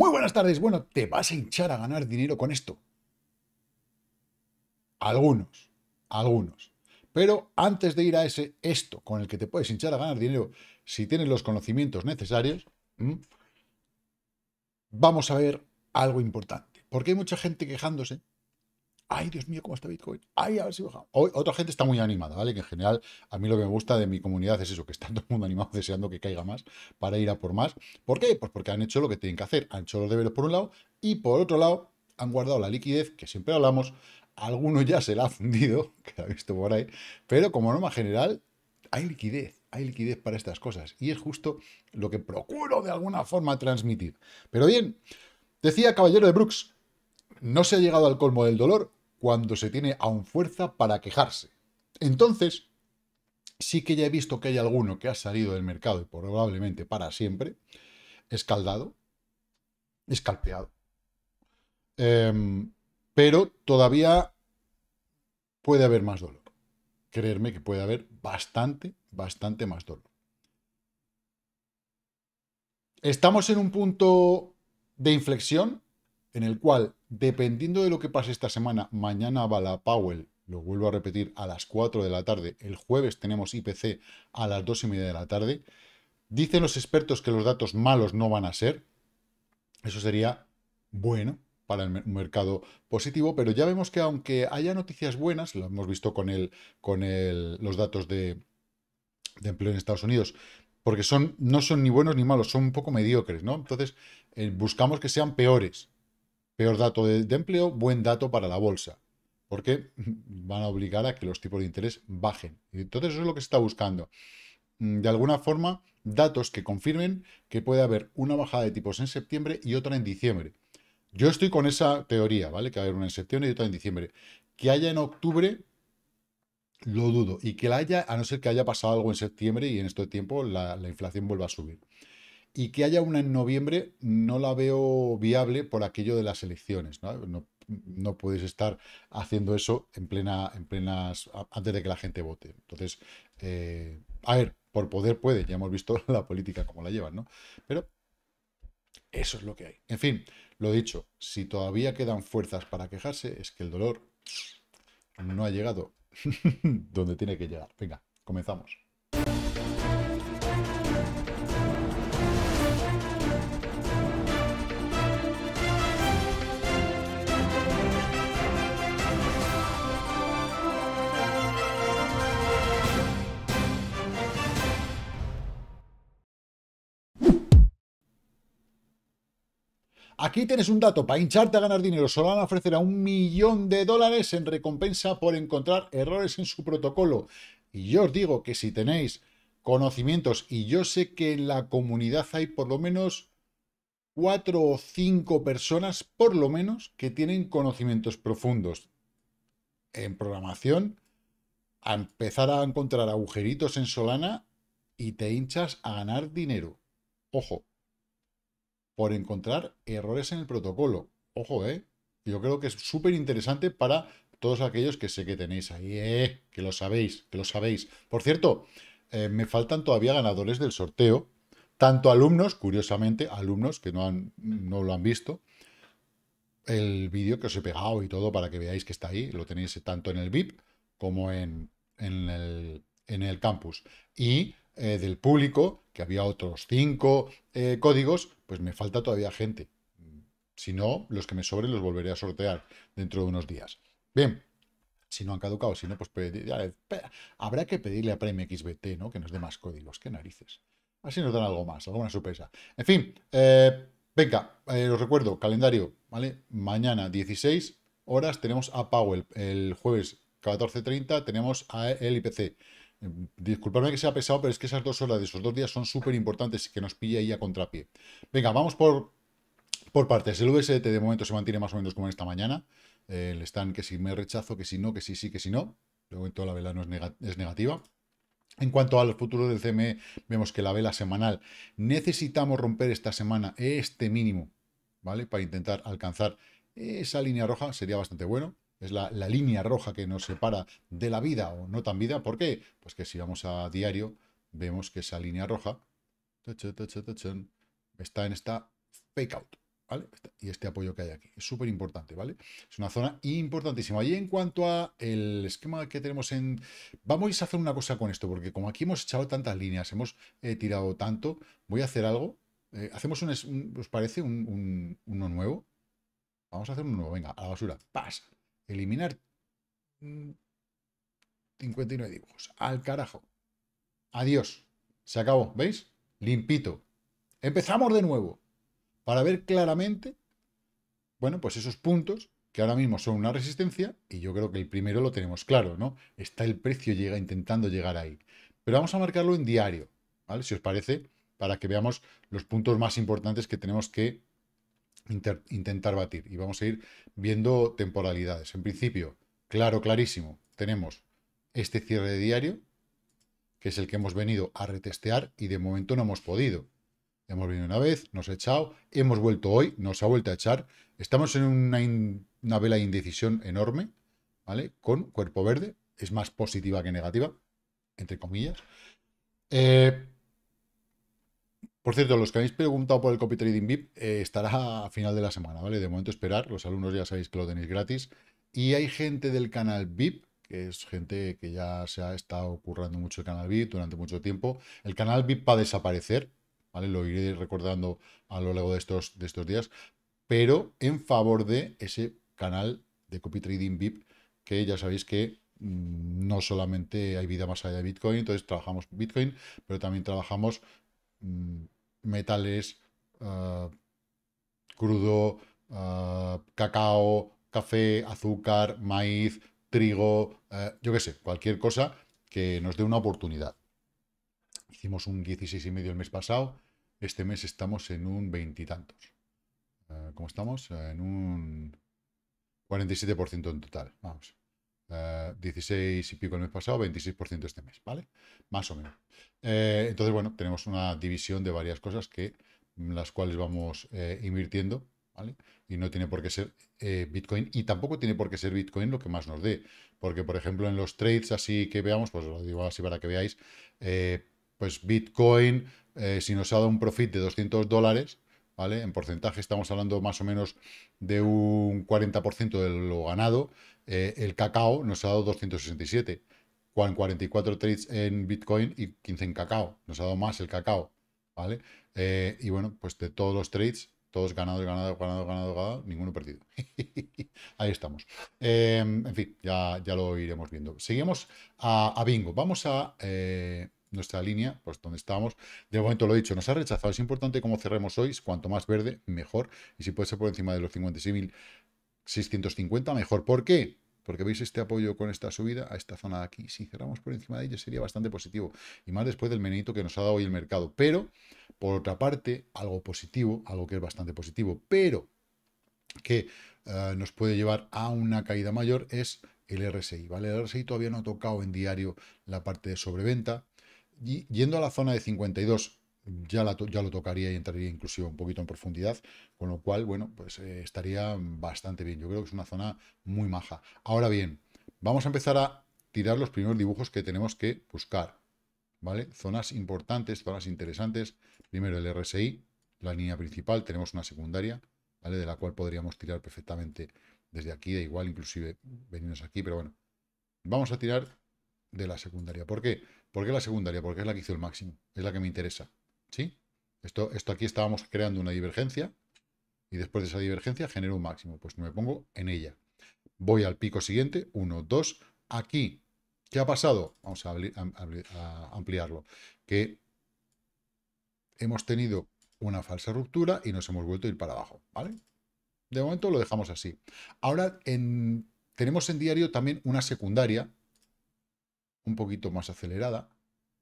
Muy buenas tardes. Bueno, te vas a hinchar a ganar dinero con esto. Algunos, algunos. Pero antes de ir a ese esto con el que te puedes hinchar a ganar dinero, si tienes los conocimientos necesarios, vamos a ver algo importante. Porque hay mucha gente quejándose ay, Dios mío, cómo está Bitcoin, ay, a ver si baja. otra gente está muy animada, ¿vale? Que en general, a mí lo que me gusta de mi comunidad es eso, que está todo el mundo animado deseando que caiga más para ir a por más. ¿Por qué? Pues porque han hecho lo que tienen que hacer, han hecho los deberes por un lado y por otro lado han guardado la liquidez, que siempre hablamos, alguno ya se la ha fundido, que ha visto por ahí, pero como norma general, hay liquidez hay liquidez para estas cosas. Y es justo lo que procuro de alguna forma transmitir. Pero bien, decía Caballero de Brooks, no se ha llegado al colmo del dolor, cuando se tiene aún fuerza para quejarse. Entonces, sí que ya he visto que hay alguno que ha salido del mercado y probablemente para siempre, escaldado, escalpeado. Em, pero todavía puede haber más dolor. Creerme que puede haber bastante, bastante más dolor. Estamos en un punto de inflexión en el cual Dependiendo de lo que pase esta semana, mañana va la Powell, lo vuelvo a repetir, a las 4 de la tarde. El jueves tenemos IPC a las 2 y media de la tarde. Dicen los expertos que los datos malos no van a ser. Eso sería bueno para el mercado positivo, pero ya vemos que aunque haya noticias buenas, lo hemos visto con, el, con el, los datos de, empleo en Estados Unidos, porque son, no son ni buenos ni malos, son un poco mediocres, ¿no? Entonces, eh, buscamos que sean peores, Peor dato de, empleo, buen dato para la bolsa, porque van a obligar a que los tipos de interés bajen. Y entonces eso es lo que se está buscando. Mm, de alguna forma, datos que confirmen que puede haber una bajada de tipos en septiembre y otra en diciembre. Yo estoy con esa teoría, ¿vale? Que va a haber una en septiembre y otra en diciembre. Que haya en octubre, lo dudo. Y que la haya, a no ser que haya pasado algo en septiembre y en este tiempo la inflación vuelva a subir y que haya una en noviembre no la veo viable por aquello de las elecciones. No, no, puedes estar haciendo eso en plena, en plenas, antes de que la gente vote. Entonces, eh, a ver, por poder puede, ya hemos visto la política como la llevan, ¿no? Pero eso es lo que hay. En fin, lo dicho, si todavía quedan fuerzas para quejarse, es que el dolor no ha llegado donde tiene que llegar. Venga, comenzamos. Aquí tienes un dato para hincharte a ganar dinero. Solana ofrecerá un millón de dólares en recompensa por encontrar errores en su protocolo. Y yo os digo que si tenéis conocimientos, y yo sé que en la comunidad hay por lo menos cuatro o cinco personas, por lo menos, que tienen conocimientos profundos en programación, a empezar a encontrar agujeritos en Solana y te hinchas a ganar dinero. Ojo, por encontrar errores en el protocolo. Ojo, ¿eh? Yo creo que es súper interesante para todos aquellos que sé que tenéis ahí, eh, que lo sabéis, que lo sabéis. Por cierto, eh, me faltan todavía ganadores del sorteo, tanto alumnos, curiosamente, alumnos que no, han, no lo han visto, el vídeo que os he pegado y todo para que veáis que está ahí, lo tenéis tanto en el VIP como en, en, el, en el, campus. Y eh, del público había otros cinco eh, códigos, pues me falta todavía gente. Si no, los que me sobren los volveré a sortear dentro de unos días. Bien, si no han caducado, si no, pues habrá que pedirle a XBT ¿no? Que nos dé más códigos, qué narices. Así nos dan algo más, alguna sorpresa. En fin, eh, venga, eh, os recuerdo, calendario, ¿vale? Mañana, 16 horas, tenemos a Powell. El jueves 14.30 tenemos a el IPC. Disculpadme que sea pesado, pero es que esas dos horas de esos dos días son súper importantes y que nos pilla ahí a contrapié. Venga, vamos por, por partes. El VST de momento se mantiene más o menos como en esta mañana. Eh, el stand que si me rechazo, que si no, que si sí, que si no. De momento la vela no es, es negativa. En cuanto a los futuros del CME, vemos que la vela semanal necesitamos romper esta semana este mínimo, ¿vale? Para intentar alcanzar esa línea roja, sería bastante bueno. Es la, línea roja que nos separa de la vida o no tan vida. ¿Por qué? Pues que si vamos a diario, vemos que esa línea roja está en esta fake out. ¿Vale? Y este apoyo que hay aquí. Es súper importante, ¿vale? Es una zona importantísima. Y en cuanto a el esquema que tenemos en... Vamos a hacer una cosa con esto, porque como aquí hemos echado tantas líneas, hemos eh, tirado tanto, voy a hacer algo. Eh, hacemos un, ¿Os parece uno nuevo? Vamos a hacer uno nuevo, venga, a la basura. ¡Pas! Eliminar 59 mm, dibujos. Al carajo. Adiós. Se acabó. ¿Veis? Limpito. Empezamos de nuevo. Para ver claramente, bueno, pues esos puntos que ahora mismo son una resistencia y yo creo que el primero lo tenemos claro, ¿no? Está el precio llega intentando llegar ahí. Pero vamos a marcarlo en diario, ¿vale? Si os parece, para que veamos los puntos más importantes que tenemos que intentar batir. Y vamos a ir viendo temporalidades. En principio, claro, clarísimo, tenemos este cierre de diario, que es el que hemos venido a retestear y de momento no hemos podido. Hemos venido una vez, nos ha echado, hemos vuelto hoy, nos ha vuelto a echar. Estamos en una, una vela de indecisión enorme, ¿vale? Con cuerpo verde, es más positiva que negativa, entre comillas. Eh, por cierto, los que habéis preguntado por el copy trading VIP eh, estará a final de la semana, ¿vale? De momento esperar, los alumnos ya sabéis que lo tenéis gratis. Y hay gente del canal VIP, que es gente que ya se ha estado currando mucho el canal VIP durante mucho tiempo. El canal VIP va a desaparecer, ¿vale? Lo iré recordando a lo largo de estos, de estos días, pero en favor de ese canal de copy trading VIP, que ya sabéis que mm, no solamente hay vida más allá de Bitcoin, entonces trabajamos Bitcoin, pero también trabajamos mm, metales, eh, crudo, eh, cacao, café, azúcar, maíz, trigo, eh, yo qué sé, cualquier cosa que nos dé una oportunidad. Hicimos un 16,5 el mes pasado, este mes estamos en un veintitantos. ¿Cómo estamos? En un 47% en total, vamos. 16 eh, y pico el mes pasado, 26% este mes, ¿vale? Más o menos. Eh, entonces, bueno, tenemos una división de varias cosas que mm, las cuales vamos eh, invirtiendo, ¿vale? Y no tiene por qué ser Bitcoin y tampoco tiene por qué ser Bitcoin lo que más nos dé, porque por ejemplo en los trades así que veamos, pues lo digo así para que veáis, pues Bitcoin, si nos ha dado un profit de 200 dólares, ¿vale? En porcentaje estamos hablando más o menos de un 40% de lo ganado, eh, el cacao nos ha dado 267, con 44 trades en Bitcoin y 15 en cacao. Nos ha dado más el cacao, ¿vale? Eh, y bueno, pues de todos los trades, todos ganados, ganados, ganados, ganados, ganados, ninguno perdido. Ahí estamos. Eh, en fin, ya, lo iremos viendo. Seguimos a, bingo. Vamos a nuestra línea, pues donde estamos. De momento lo he dicho, nos ha rechazado. Es importante cómo cerremos hoy, cuanto más verde, mejor. Y si puede ser por encima de los 56.000 650 mejor. ¿Por qué? Porque veis este apoyo con esta subida a esta zona de aquí. Si cerramos por encima de ella sería bastante positivo. Y más después del menito que nos ha dado hoy el mercado. Pero, por otra parte, algo positivo, algo que es bastante positivo, pero que eh, nos puede llevar a una caída mayor es el RSI. ¿vale? El RSI todavía no ha tocado en diario la parte de sobreventa. Y yendo a la zona de 52, ya, lo tocaría y entraría inclusive un poquito en profundidad, con lo cual, bueno, pues eh, estaría bastante bien. Yo creo que es una zona muy maja. Ahora bien, vamos a empezar a tirar los primeros dibujos que tenemos que buscar, ¿vale? Zonas importantes, zonas interesantes. Primero el RSI, la línea principal, tenemos una secundaria, ¿vale? De la cual podríamos tirar perfectamente desde aquí, da igual, inclusive venimos aquí, pero bueno. Vamos a tirar de la secundaria. ¿Por qué? ¿Por qué la secundaria? Porque es la que hizo el máximo, es la que me interesa. ¿Sí? Esto, esto aquí estábamos creando una divergencia y después de esa divergencia genero un máximo. Pues me pongo en ella. Voy al pico siguiente, 1, 2. Aquí, ¿qué ha pasado? Vamos a, ampliarlo. Que hemos tenido una falsa ruptura y nos hemos vuelto a ir para abajo, ¿vale? De momento lo dejamos así. Ahora tenemos en diario también una secundaria, un poquito más acelerada,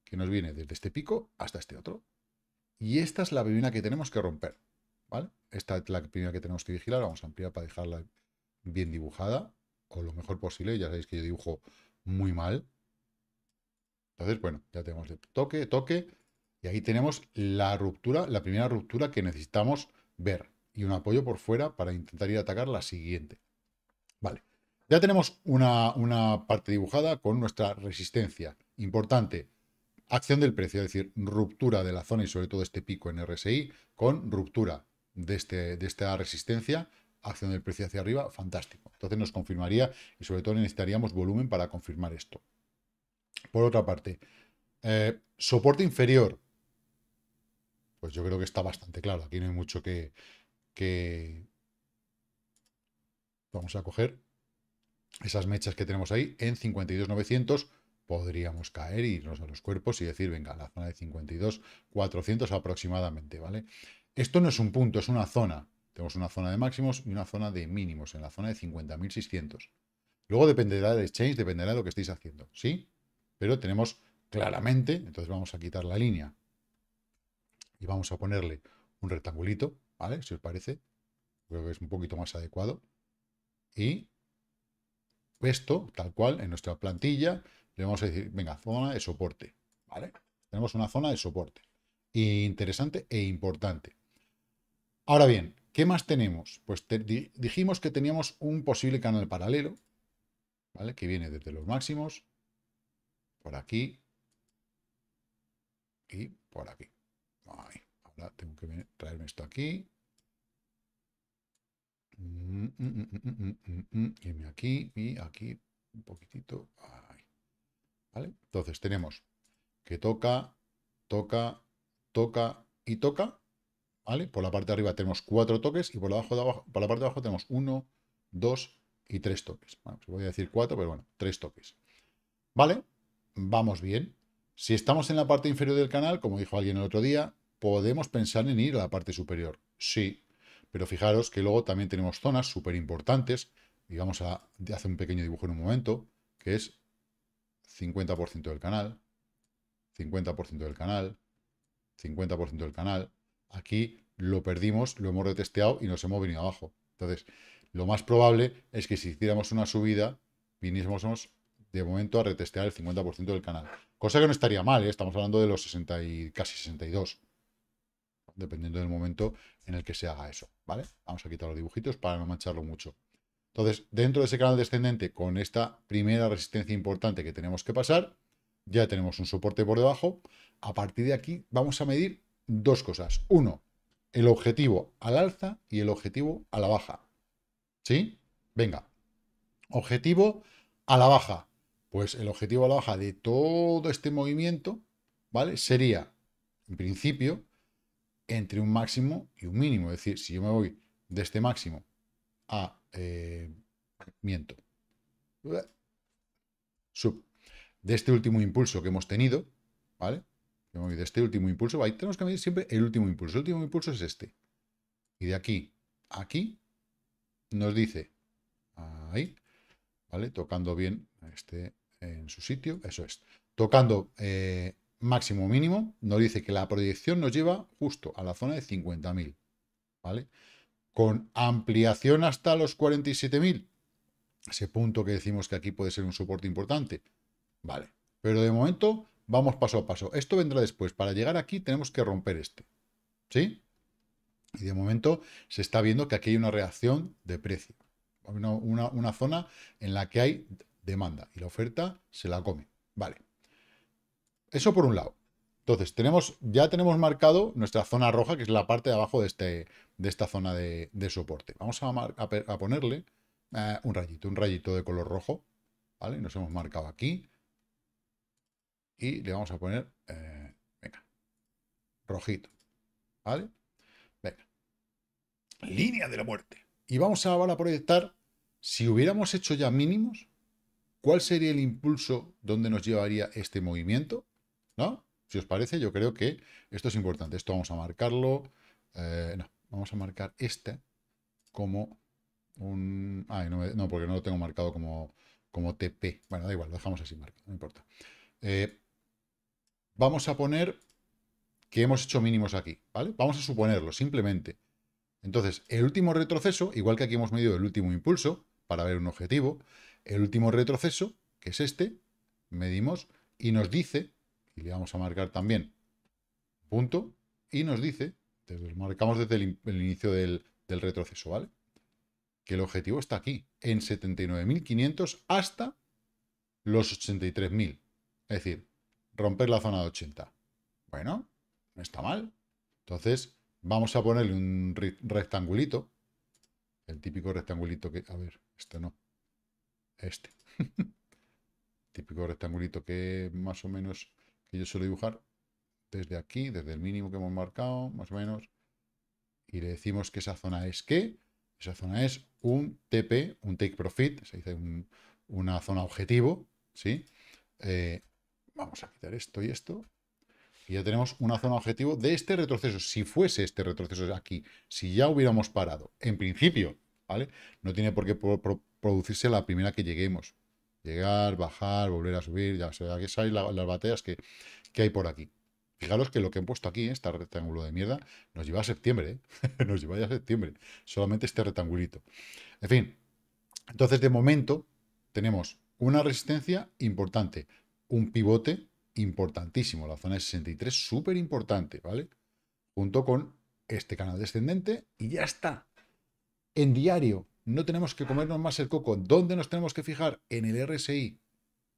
que nos viene desde este pico hasta este otro. Y esta es la primera que tenemos que romper, ¿vale? Esta es la primera que tenemos que vigilar, vamos a ampliar para dejarla bien dibujada, o lo mejor posible, ya sabéis que yo dibujo muy mal. Entonces, bueno, ya tenemos el toque, toque, y ahí tenemos la ruptura, la primera ruptura que necesitamos ver, y un apoyo por fuera para intentar ir a atacar la siguiente. Vale, ya tenemos una, una parte dibujada con nuestra resistencia. Importante, Acción del precio, es decir, ruptura de la zona y sobre todo este pico en RSI con ruptura de, este, de esta resistencia, acción del precio hacia arriba, fantástico. Entonces nos confirmaría y sobre todo necesitaríamos volumen para confirmar esto. Por otra parte, eh, soporte inferior, pues yo creo que está bastante claro. Aquí no hay mucho que, que... Vamos a coger esas mechas que tenemos ahí en 52.900 podríamos caer, irnos a los cuerpos y decir, venga, la zona de 52, 400 aproximadamente, ¿vale? Esto no es un punto, es una zona. Tenemos una zona de máximos y una zona de mínimos, en la zona de 50.600. Luego dependerá del exchange, dependerá de lo que estéis haciendo, ¿sí? Pero tenemos claramente, entonces vamos a quitar la línea y vamos a ponerle un rectangulito, ¿vale? Si os parece, creo que es un poquito más adecuado. Y esto, tal cual, en nuestra plantilla, le vamos a decir, venga, zona de soporte, ¿vale? Tenemos una zona de soporte. Interesante e importante. Ahora bien, ¿qué más tenemos? Pues dijimos que teníamos un posible canal paralelo, ¿vale? Que viene desde los máximos, por aquí y por aquí. ahora tengo que traerme esto aquí. Y aquí y aquí un poquitito. Entonces tenemos que toca, toca, toca y toca. ¿Vale? Por la parte de arriba tenemos cuatro toques y por, abajo por la parte de abajo tenemos uno, dos y tres toques. voy a decir cuatro, pero bueno, tres toques. ¿Vale? Vamos bien. Si estamos en la parte inferior del canal, como dijo alguien el otro día, podemos pensar en ir a la parte superior. Sí, pero fijaros que luego también tenemos zonas súper importantes, y vamos a hacer un pequeño dibujo en un momento, que es 50% del canal, 50% del canal, 50% del canal. Aquí lo perdimos, lo hemos retesteado y nos hemos venido abajo. Entonces, lo más probable es que si hiciéramos una subida, viniésemos de momento a retestear el 50% del canal. Cosa que no estaría mal, ¿eh? estamos hablando de los 60 y casi 62. Dependiendo del momento en el que se haga eso, ¿vale? Vamos a quitar los dibujitos para no mancharlo mucho. Entonces, dentro de ese canal descendente, con esta primera resistencia importante que tenemos que pasar, ya tenemos un soporte por debajo. A partir de aquí vamos a medir dos cosas. Uno, el objetivo al alza y el objetivo a la baja. ¿Sí? Venga. Objetivo a la baja. Pues el objetivo a la baja de todo este movimiento, ¿vale? Sería, en principio, entre un máximo y un mínimo. Es decir, si yo me voy de este máximo a eh, miento, sub, de este último impulso que hemos tenido, ¿vale? De este último impulso, ahí tenemos que medir siempre el último impulso. El último impulso es este. Y de aquí aquí nos dice, ahí, ¿vale? Tocando bien este en su sitio, eso es. Tocando eh, máximo mínimo, nos dice que la proyección nos lleva justo a la zona de 50.000, ¿vale? con ampliación hasta los 47.000, ese punto que decimos que aquí puede ser un soporte importante, vale, pero de momento vamos paso a paso, esto vendrá después, para llegar aquí tenemos que romper este, ¿sí? Y de momento se está viendo que aquí hay una reacción de precio, una, una zona en la que hay demanda y la oferta se la come, vale. Eso por un lado. Entonces, tenemos, ya tenemos marcado nuestra zona roja, que es la parte de abajo de, este, de esta zona de, soporte. Vamos a, ponerle eh, un rayito, un rayito de color rojo. ¿Vale? Nos hemos marcado aquí. Y le vamos a poner, eh, venga, rojito. ¿Vale? Venga. Línea de la muerte. Y vamos ahora a proyectar, si hubiéramos hecho ya mínimos, ¿cuál sería el impulso donde nos llevaría este movimiento? ¿No? Si os parece, yo creo que esto es importante. Esto vamos a marcarlo. Eh, no, vamos a marcar este como un... Ay, no, porque no lo tengo marcado como, como TP. Bueno, da igual, lo dejamos así marcado, no importa. Eh, vamos a poner que hemos hecho mínimos aquí, ¿vale? Vamos a suponerlo, simplemente. Entonces, el último retroceso, igual que aquí hemos medido el último impulso, para ver un objetivo, el último retroceso, que es este, medimos, y nos dice y le vamos a marcar también punto. Y nos dice, marcamos desde el, inicio del, del retroceso, ¿vale? Que el objetivo está aquí, en 79.500 hasta los 83.000. Es decir, romper la zona de 80. Bueno, no está mal. Entonces, vamos a ponerle un rectangulito. El típico rectangulito que... A ver, este no. Este. típico rectangulito que más o menos que yo suelo dibujar desde aquí, desde el mínimo que hemos marcado, más o menos, y le decimos que esa zona es qué, esa zona es un TP, un take profit, se dice una zona objetivo, ¿sí? Eh, vamos a quitar esto y esto, y ya tenemos una zona objetivo de este retroceso, si fuese este retroceso aquí, si ya hubiéramos parado, en principio, ¿vale? No tiene por qué producirse la primera que lleguemos, Llegar, bajar, volver a subir, ya o sea, que las batallas que, que hay por aquí. Fijaros que lo que han puesto aquí, este rectángulo de mierda, nos lleva a septiembre, ¿eh? nos lleva ya a septiembre, solamente este rectangulito. En fin, entonces de momento tenemos una resistencia importante, un pivote importantísimo, la zona de 63, súper importante, ¿vale? Junto con este canal descendente y ya está. En diario, no tenemos que comernos más el coco. ¿Dónde nos tenemos que fijar? En el RSI,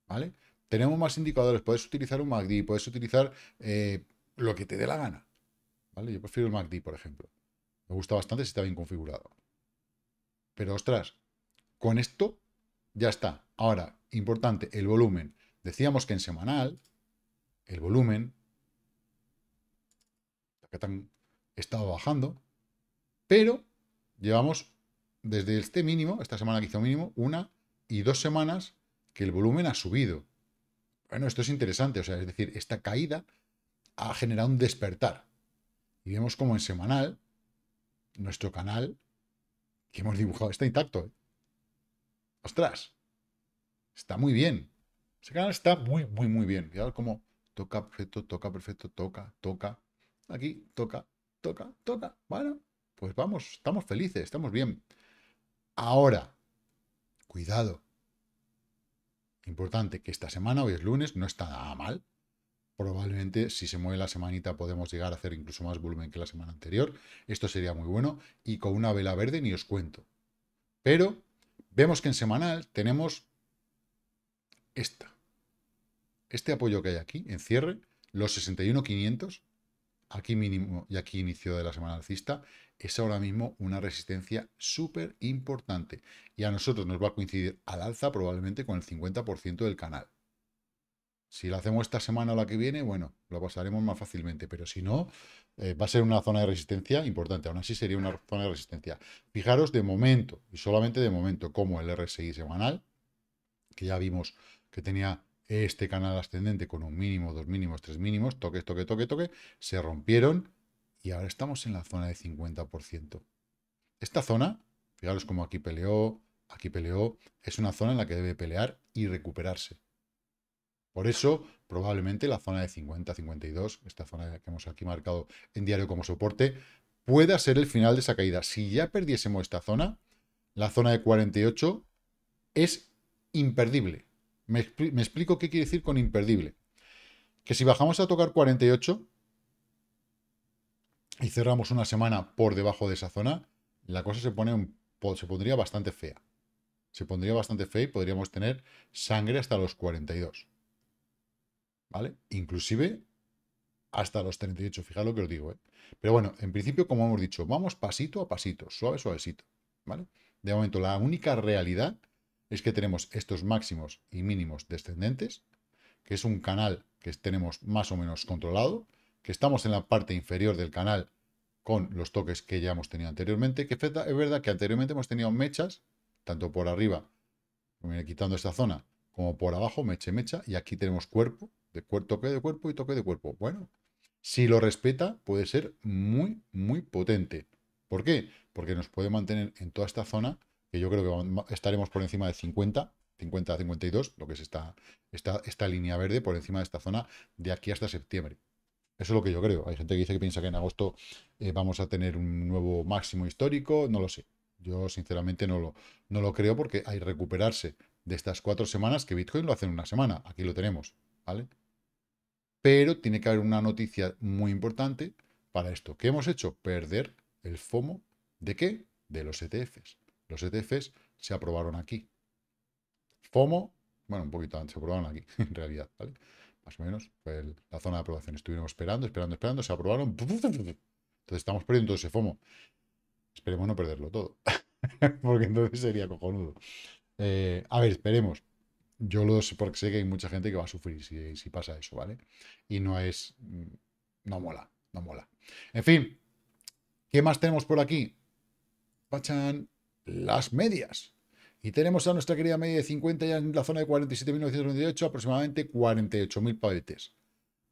¿vale? Tenemos más indicadores, puedes utilizar un MACD, puedes utilizar eh, lo que te dé la gana, ¿vale? Yo prefiero el MACD, por ejemplo. Me gusta bastante si está bien configurado. Pero, ostras, con esto ya está. Ahora, importante, el volumen. Decíamos que en semanal, el volumen que estaba bajando, pero llevamos desde este mínimo, esta semana que hizo mínimo, una y dos semanas que el volumen ha subido. Bueno, esto es interesante, o sea, es decir, esta caída ha generado un despertar. Y vemos como en semanal, nuestro canal que hemos dibujado está intacto. ¿eh? ¡Ostras! Está muy bien. Ese canal está muy, muy, muy bien. Mirad cómo toca perfecto, toca perfecto, toca, toca. Aquí, toca, toca, toca. Bueno, pues vamos, estamos felices, estamos bien ahora. Cuidado. Importante que esta semana, hoy es lunes, no está nada mal. Probablemente si se mueve la semanita podemos llegar a hacer incluso más volumen que la semana anterior. Esto sería muy bueno. Y con una vela verde ni os cuento. Pero vemos que en semanal tenemos esta. Este apoyo que hay aquí, en cierre, los 61.500, aquí mínimo y aquí inicio de la semana alcista, es ahora mismo una resistencia súper importante y a nosotros nos va a coincidir al alza probablemente con el 50% del canal. Si lo hacemos esta semana o la que viene, bueno, lo pasaremos más fácilmente, pero si no, eh, va a ser una zona de resistencia importante, aún así sería una zona de resistencia. Fijaros de momento, y solamente de momento, como el RSI semanal, que ya vimos que tenía este canal ascendente con un mínimo, dos mínimos, tres mínimos, toque, toque, toque, toque, se rompieron, y ahora estamos en la zona de 50%. Esta zona, fijaros como aquí peleó, aquí peleó, es una zona en la que debe pelear y recuperarse. Por eso, probablemente la zona de 50-52, esta zona que hemos aquí marcado en diario como soporte, pueda ser el final de esa caída. Si ya perdiésemos esta zona, la zona de 48 es imperdible. Me, me explico qué quiere decir con imperdible. Que si bajamos a tocar 48, y cerramos una semana por debajo de esa zona, la cosa se, pone un, se pondría bastante fea. Se pondría bastante fea y podríamos tener sangre hasta los 42. ¿Vale? Inclusive hasta los 38, Fijaros lo que os digo. ¿eh? Pero bueno, en principio, como hemos dicho, vamos pasito a pasito, suave, suavecito. ¿Vale? De momento, la única realidad es que tenemos estos máximos y mínimos descendentes, que es un canal que tenemos más o menos controlado, que estamos en la parte inferior del canal con los toques que ya hemos tenido anteriormente, que es verdad que anteriormente hemos tenido mechas, tanto por arriba, quitando esta zona, como por abajo, mecha y mecha, y aquí tenemos cuerpo, de cuerpo toque de cuerpo y toque de cuerpo. Bueno, si lo respeta, puede ser muy, muy potente. ¿Por qué? Porque nos puede mantener en toda esta zona, que yo creo que estaremos por encima de 50, 50 a 52, lo que es esta, esta línea verde, por encima de esta zona, de aquí hasta septiembre. Eso es lo que yo creo. Hay gente que dice que piensa que en agosto eh, vamos a tener un nuevo máximo histórico. No lo sé. Yo sinceramente no lo, no lo creo porque hay que recuperarse de estas cuatro semanas que Bitcoin lo hace en una semana. Aquí lo tenemos, ¿vale? Pero tiene que haber una noticia muy importante para esto. ¿Qué hemos hecho? Perder el FOMO. ¿De qué? De los ETFs. Los ETFs se aprobaron aquí. FOMO, bueno, un poquito antes se aprobaron aquí, en realidad, ¿vale? menos. Fue la zona de aprobación. Estuvimos esperando, esperando, esperando, se aprobaron. Entonces estamos perdiendo todo ese FOMO. Esperemos no perderlo todo, porque entonces sería cojonudo. Eh, a ver, esperemos. Yo lo sé porque sé que hay mucha gente que va a sufrir si, si pasa eso, ¿vale? Y no es... Mm, no mola, no mola. En fin, ¿qué más tenemos por aquí? Pachan las medias. Y tenemos a nuestra querida media de 50 ya en la zona de 47.998, aproximadamente 48.000 pavetes.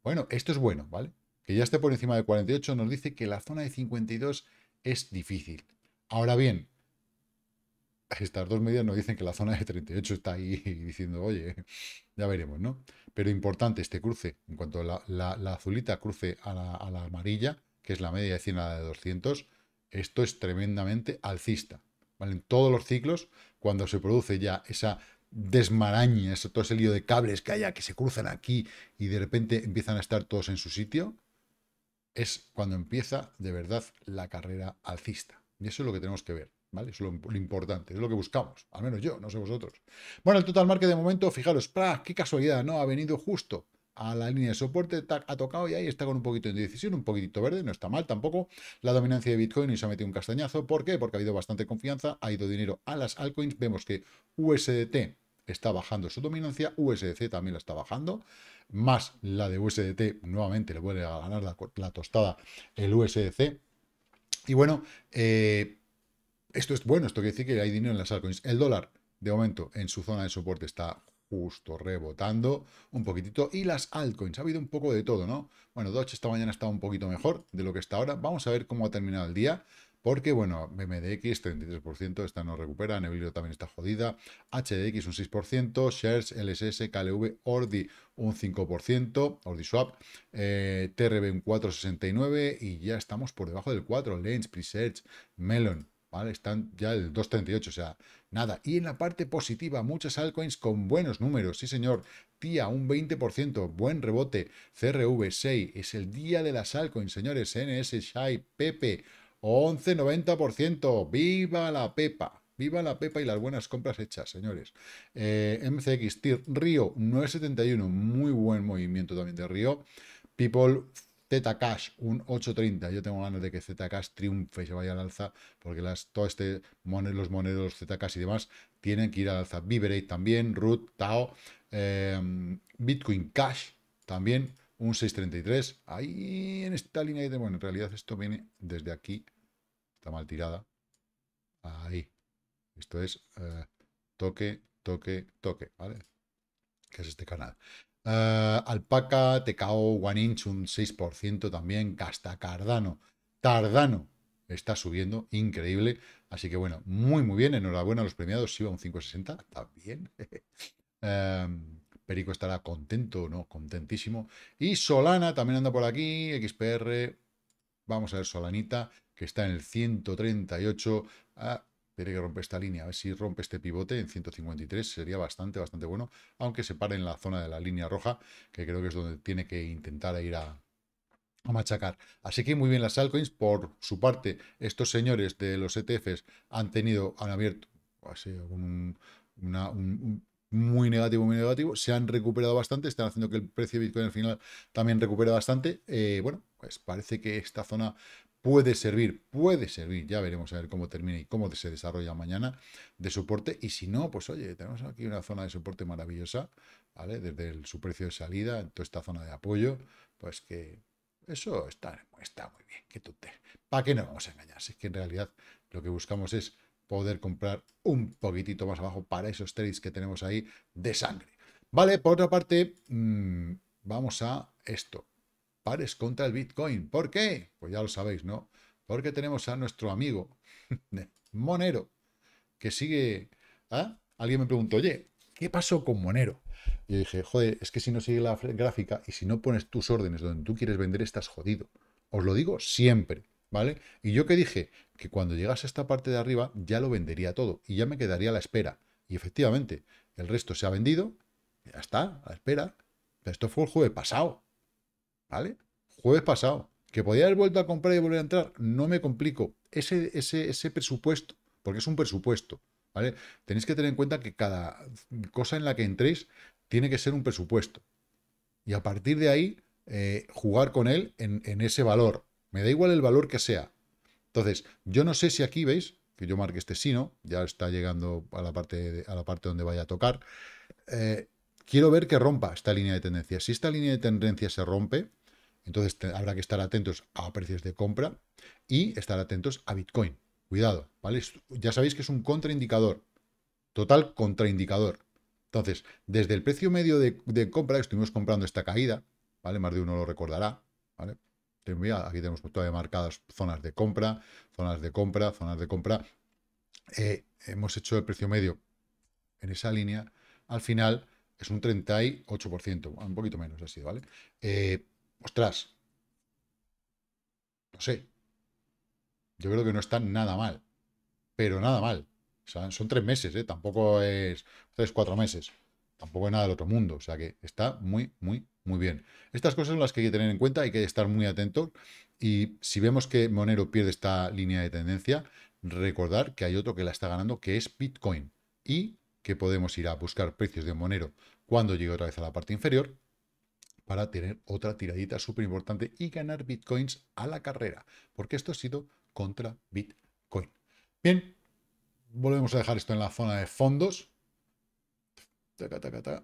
Bueno, esto es bueno, ¿vale? Que ya esté por encima de 48 nos dice que la zona de 52 es difícil. Ahora bien, estas dos medias nos dicen que la zona de 38 está ahí diciendo, oye, ya veremos, ¿no? Pero importante este cruce, en cuanto la, la, azulita cruce a la, a la, amarilla, que es la media de 100 a la de 200, esto es tremendamente alcista, ¿vale? En todos los ciclos cuando se produce ya esa desmaraña, ese todo ese lío de cables que haya, que se cruzan aquí y de repente empiezan a estar todos en su sitio, es cuando empieza de verdad la carrera alcista. Y eso es lo que tenemos que ver. ¿Vale? es lo, importante, es lo que buscamos, al menos yo, no sé vosotros. Bueno, el total market de momento, fijaros, ¡pra! ¡Qué casualidad! No, ha venido justo a la línea de soporte, ha tocado y ahí está con un poquito de indecisión, un poquitito verde, no está mal tampoco. La dominancia de Bitcoin y se ha metido un castañazo, ¿por qué? Porque ha habido bastante confianza, ha ido dinero a las altcoins, vemos que USDT está bajando su dominancia, USDC también la está bajando, más la de USDT, nuevamente le vuelve a ganar la, tostada el USDC. Y bueno, eh, esto es bueno, esto quiere decir que hay dinero en las altcoins. El dólar, de momento, en su zona de soporte está justo rebotando un poquitito. Y las altcoins, ha habido un poco de todo, ¿no? Bueno, Doge esta mañana está un poquito mejor de lo que está ahora. Vamos a ver cómo ha terminado el día. Porque, bueno, BMDX 33%, esta no recupera, Nebilo también está jodida, HDX un 6%, Shares, LSS, KLV, Ordi un 5%, OrdiSwap, eh, TRB un 4,69% y ya estamos por debajo del 4%, Lens, Presearch, Melon, están ya el 2.38, o sea, nada. Y en la parte positiva, muchas altcoins con buenos números, sí señor. tía un 20%, buen rebote. CRV 6, es el día de las altcoins, señores. NS, Shai, Pepe, 11.90%. ¡Viva la Pepa! Viva la Pepa y las buenas compras hechas, señores. Eh, MCX, TIR, Río, 9.71, muy buen movimiento también de Río. People, Zcash, un 8.30. Yo tengo ganas de que Zcash triunfe y se vaya al alza, porque las, todo este, los monedos Zcash y demás tienen que ir al alza. Viverate también, Root, Tao, em, Bitcoin Cash también, un 6.33. Ahí en esta línea de, bueno, en realidad esto viene desde aquí, está mal tirada. Ahí. Esto es eh, toque, toque, toque, ¿vale? Que es este canal. Eh, alpaca, TKO, One Inch un 6% también, Casta Cardano. Tardano está subiendo, increíble. Así que bueno, muy muy bien, enhorabuena a los premiados, va un 560, también. Em, Perico estará contento, ¿no? Contentísimo. Y Solana también anda por aquí, XPR, vamos a ver Solanita, que está en el 138. Tiene que romper esta línea. A ver si rompe este pivote en 153. Sería bastante, bastante bueno. Aunque se pare en la zona de la línea roja, que creo que es donde tiene que intentar ir a, machacar. Así que muy bien las altcoins. Por su parte, estos señores de los ETFs han tenido, han abierto así, un, una, muy negativo, muy negativo. Se han recuperado bastante. Están haciendo que el precio de Bitcoin al final también recupere bastante. Eh, bueno, pues parece que esta zona puede servir, puede servir, ya veremos a ver cómo termina y cómo se desarrolla mañana de soporte, y si no, pues oye, tenemos aquí una zona de soporte maravillosa, ¿vale? Desde su precio de salida, en toda esta zona de apoyo, pues que eso está, está muy bien, que tú te... ¿Para qué nos vamos a engañar? Si es que en realidad lo que buscamos es poder comprar un poquitito más abajo para esos trades que tenemos ahí de sangre. Vale, por otra parte, mm, vamos a esto es contra el Bitcoin. ¿Por qué? Pues ya lo sabéis, ¿no? Porque tenemos a nuestro amigo Monero, que sigue... ¿Ah? Alguien me preguntó, oye, ¿qué pasó con Monero? Y dije, joder, es que si no sigue la gráfica y si no pones tus órdenes donde tú quieres vender, estás jodido. Os lo digo siempre, ¿vale? Y yo que dije que cuando llegas a esta parte de arriba ya lo vendería todo y ya me quedaría a la espera. Y efectivamente, el resto se ha vendido, ya está, a la espera. esto fue el jueves pasado. ¿Vale? Jueves pasado. ¿Que podía haber vuelto a comprar y volver a entrar? No me complico. Ese, ese, ese presupuesto, porque es un presupuesto, ¿vale? Tenéis que tener en cuenta que cada cosa en la que entréis tiene que ser un presupuesto. Y a partir de ahí, eh, jugar con él en, ese valor. Me da igual el valor que sea. Entonces, yo no sé si aquí, ¿veis? que yo marque este sino, ya está llegando a la parte, a la parte donde vaya a tocar. Eh, quiero ver que rompa esta línea de tendencia. Si esta línea de tendencia se rompe, entonces habrá que estar atentos a precios de compra y estar atentos a Bitcoin. Cuidado, ¿vale? ya sabéis que es un contraindicador, total contraindicador. Entonces, desde el precio medio de, de compra, estuvimos comprando esta caída, ¿vale? Más de uno lo recordará, ¿vale? Aquí tenemos todavía marcadas zonas de compra, zonas de compra, zonas de compra. Eh, hemos hecho el precio medio en esa línea. Al final es un 38%, un poquito menos así, ¿vale? Eh, Ostras. No sé. Yo creo que no está nada mal. Pero nada mal. son tres meses, ¿eh? Tampoco es tres, cuatro meses. Tampoco es nada del otro mundo. O sea que está muy, muy, muy bien. Estas cosas son las que hay que tener en cuenta. Hay que estar muy atentos. Y si vemos que Monero pierde esta línea de tendencia, recordar que hay otro que la está ganando, que es Bitcoin. Y que podemos ir a buscar precios de Monero cuando llegue otra vez a la parte inferior para tener otra tiradita súper importante y ganar bitcoins a la carrera, porque esto ha sido contra bitcoin. Bien, volvemos a dejar esto en la zona de fondos.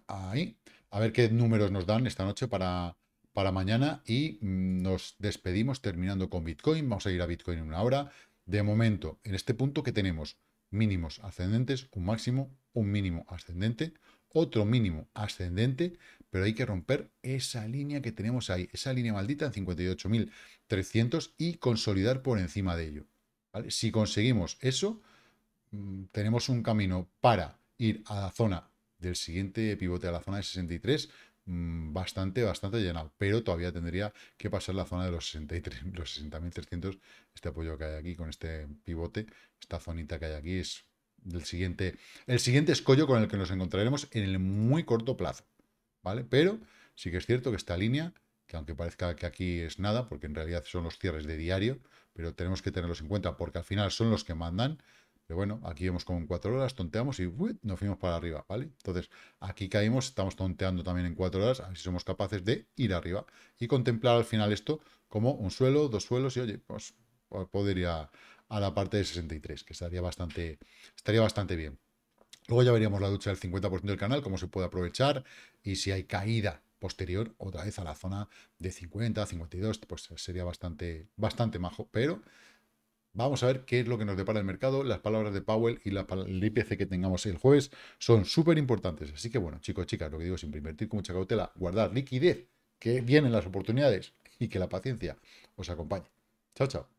Ahí. A ver qué números nos dan esta noche para, para mañana y mm, nos despedimos terminando con Bitcoin. Vamos a ir a Bitcoin en una hora. De momento, en este punto que tenemos mínimos ascendentes, un máximo, un mínimo ascendente, otro mínimo ascendente, pero hay que romper esa línea que tenemos ahí, esa línea maldita en 58.300 y consolidar por encima de ello. ¿vale? Si conseguimos eso, mm, tenemos un camino para ir a la zona del siguiente pivote, a la zona de 63, mm, bastante, bastante llenado, pero todavía tendría que pasar la zona de los 63, los 60.300, este apoyo que hay aquí con este pivote, esta zonita que hay aquí es siguiente, el siguiente escollo con el que nos encontraremos en el muy corto plazo. ¿vale? Pero sí que es cierto que esta línea, que aunque parezca que aquí es nada, porque en realidad son los cierres de diario, pero tenemos que tenerlos en cuenta porque al final son los que mandan. Pero bueno, aquí vemos como en cuatro horas, tonteamos y nos fuimos para arriba, ¿vale? Entonces, aquí caímos, estamos tonteando también en cuatro horas, a ver si somos capaces de ir arriba y contemplar al final esto como un suelo, dos suelos y oye, pues podría a la parte de 63, que estaría bastante, estaría bastante bien. Luego ya veríamos la ducha del 50% del canal, cómo se puede aprovechar y si hay caída posterior otra vez a la zona de 50, 52, pues sería bastante, bastante majo, pero vamos a ver qué es lo que nos depara el mercado, las palabras de Powell y la, el IPC que tengamos el jueves son súper importantes, así que bueno, chicos, chicas, lo que digo siempre, invertir con mucha cautela, guardar liquidez, que vienen las oportunidades y que la paciencia os acompañe. Chao, chao.